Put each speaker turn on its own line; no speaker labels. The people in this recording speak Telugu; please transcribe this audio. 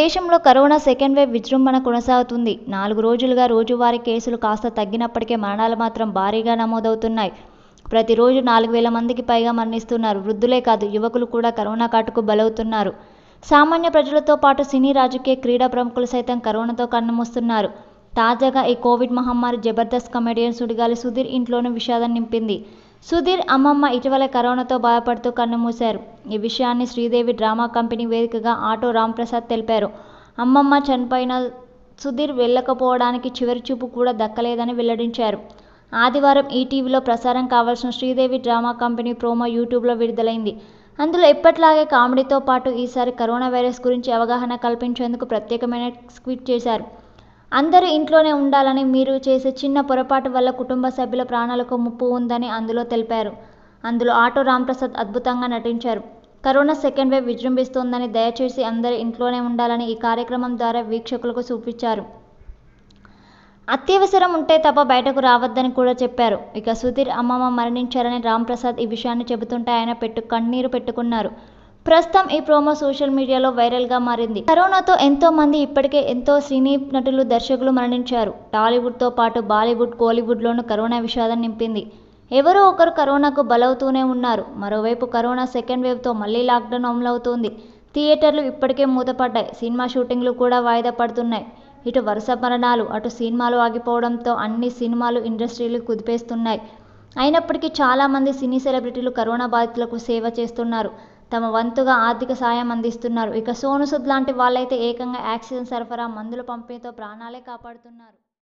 దేశంలో కరోనా సెకండ్ వేవ్ విజృంభణ కొనసాగుతుంది నాలుగు రోజులుగా రోజువారీ కేసులు కాస్త తగ్గినప్పటికే మరణాలు మాత్రం భారీగా నమోదవుతున్నాయి ప్రతిరోజు నాలుగు వేల మందికి పైగా మరణిస్తున్నారు వృద్ధులే కాదు యువకులు కూడా కరోనా కాటుకు బలవుతున్నారు సామాన్య ప్రజలతో పాటు సినీ రాజకీయ క్రీడా ప్రముఖులు సైతం కరోనాతో కన్నుమూస్తున్నారు తాజాగా ఈ కోవిడ్ మహమ్మారి జబర్దస్త్ కమెడియన్ సుడిగాలి సుధీర్ ఇంట్లోనూ విషాదం నింపింది సుధీర్ అమ్మమ్మ ఇటీవల కరోనాతో బాధపడుతూ కన్నుమూశారు ఈ విషయాన్ని శ్రీదేవి డ్రామా కంపెనీ వేదికగా ఆటో రాంప్రసాద్ తెలిపారు అమ్మమ్మ చనిపోయిన సుధీర్ వెళ్ళకపోవడానికి చివరి చూపు కూడా దక్కలేదని వెల్లడించారు ఆదివారం ఈటీవీలో ప్రసారం కావాల్సిన శ్రీదేవి డ్రామా కంపెనీ ప్రోమో యూట్యూబ్లో విడుదలైంది అందులో ఎప్పట్లాగే కామెడీతో పాటు ఈసారి కరోనా వైరస్ గురించి అవగాహన కల్పించేందుకు ప్రత్యేకమైన స్క్విట్ చేశారు అందరూ ఇంట్లోనే ఉండాలని మీరు చేసే చిన్న పొరపాటు వల్ల కుటుంబ సభ్యుల ప్రాణాలకు ముప్పు ఉందని అందులో తెలిపారు అందులో ఆటో రాంప్రసాద్ అద్భుతంగా నటించారు కరోనా సెకండ్ వేవ్ విజృంభిస్తోందని దయచేసి అందరూ ఇంట్లోనే ఉండాలని ఈ కార్యక్రమం ద్వారా వీక్షకులకు చూపించారు అత్యవసరం ఉంటే తప్ప బయటకు రావద్దని కూడా చెప్పారు ఇక సుధీర్ అమ్మమ్మ మరణించారని రాంప్రసాద్ ఈ విషయాన్ని చెబుతుంటే ఆయన పెట్టు కన్నీరు పెట్టుకున్నారు ప్రస్తుతం ఈ ప్రోమో సోషల్ మీడియాలో వైరల్గా మారింది కరోనాతో ఎంతో మంది ఇప్పటికే ఎంతో సినీ నటులు దర్శకులు మరణించారు టాలీవుడ్తో పాటు బాలీవుడ్ కోలీవుడ్లోనూ కరోనా విషాదం నింపింది ఎవరో ఒకరు కరోనాకు బలవుతూనే ఉన్నారు మరోవైపు కరోనా సెకండ్ వేవ్తో మళ్ళీ లాక్డౌన్ అమలవుతోంది థియేటర్లు ఇప్పటికే మూతపడ్డాయి సినిమా షూటింగ్లు కూడా వాయిదా పడుతున్నాయి ఇటు వరుస మరణాలు అటు సినిమాలు ఆగిపోవడంతో అన్ని సినిమాలు ఇండస్ట్రీలు కుదిపేస్తున్నాయి అయినప్పటికీ చాలామంది సినీ సెలబ్రిటీలు కరోనా బాధితులకు సేవ చేస్తున్నారు తమ వంతుగా ఆర్థిక సాయం అందిస్తున్నారు ఇక సోను సుద్ లాంటి వాళ్ళైతే ఏకంగా ఆక్సిజన్ సరఫరా మందులు పంపిణీతో ప్రాణాలే కాపాడుతున్నారు